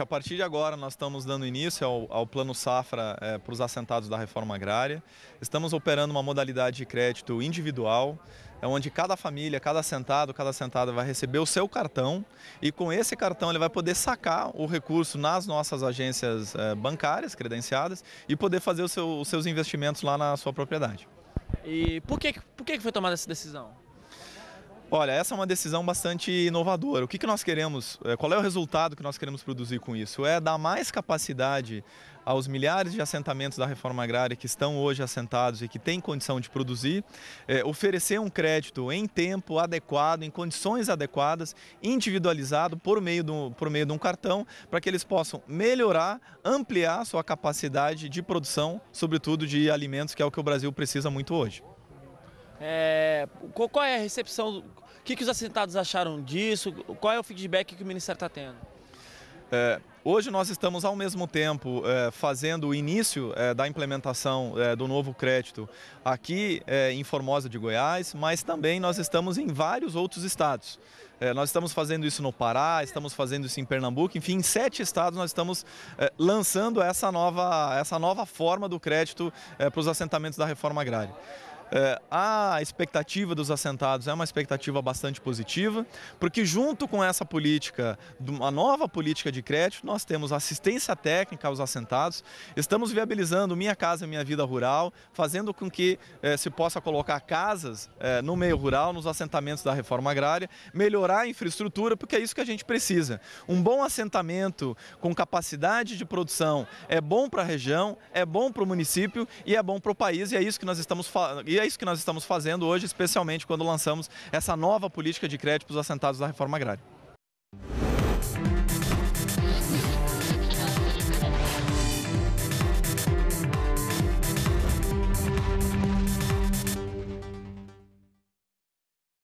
A partir de agora, nós estamos dando início ao, ao Plano Safra é, para os assentados da reforma agrária. Estamos operando uma modalidade de crédito individual, é onde cada família, cada assentado, cada assentada vai receber o seu cartão e com esse cartão ele vai poder sacar o recurso nas nossas agências é, bancárias credenciadas e poder fazer seu, os seus investimentos lá na sua propriedade. E por que, por que foi tomada essa decisão? Olha, essa é uma decisão bastante inovadora. O que, que nós queremos, eh, qual é o resultado que nós queremos produzir com isso? É dar mais capacidade aos milhares de assentamentos da reforma agrária que estão hoje assentados e que têm condição de produzir, é, oferecer um crédito em tempo adequado, em condições adequadas, individualizado por meio, do, por meio de um cartão, para que eles possam melhorar, ampliar sua capacidade de produção, sobretudo de alimentos, que é o que o Brasil precisa muito hoje. É, qual é a recepção? O que, que os assentados acharam disso? Qual é o feedback que o Ministério está tendo? É, hoje nós estamos ao mesmo tempo é, fazendo o início é, da implementação é, do novo crédito aqui é, em Formosa de Goiás, mas também nós estamos em vários outros estados. É, nós estamos fazendo isso no Pará, estamos fazendo isso em Pernambuco, enfim, em sete estados nós estamos lançando essa nova, essa nova forma do crédito para os assentamentos da reforma agrária. É, a expectativa dos assentados é uma expectativa bastante positiva, porque junto com essa política, uma nova política de crédito, nós temos assistência técnica aos assentados, estamos viabilizando Minha Casa Minha Vida Rural, fazendo com que é, se possa colocar casas é, no meio rural, nos assentamentos da reforma agrária, melhorar a infraestrutura, porque é isso que a gente precisa. Um bom assentamento com capacidade de produção é bom para a região, é bom para o município e é bom para o país, e é isso que nós estamos falando e é isso que nós estamos fazendo hoje, especialmente quando lançamos essa nova política de créditos assentados da reforma agrária.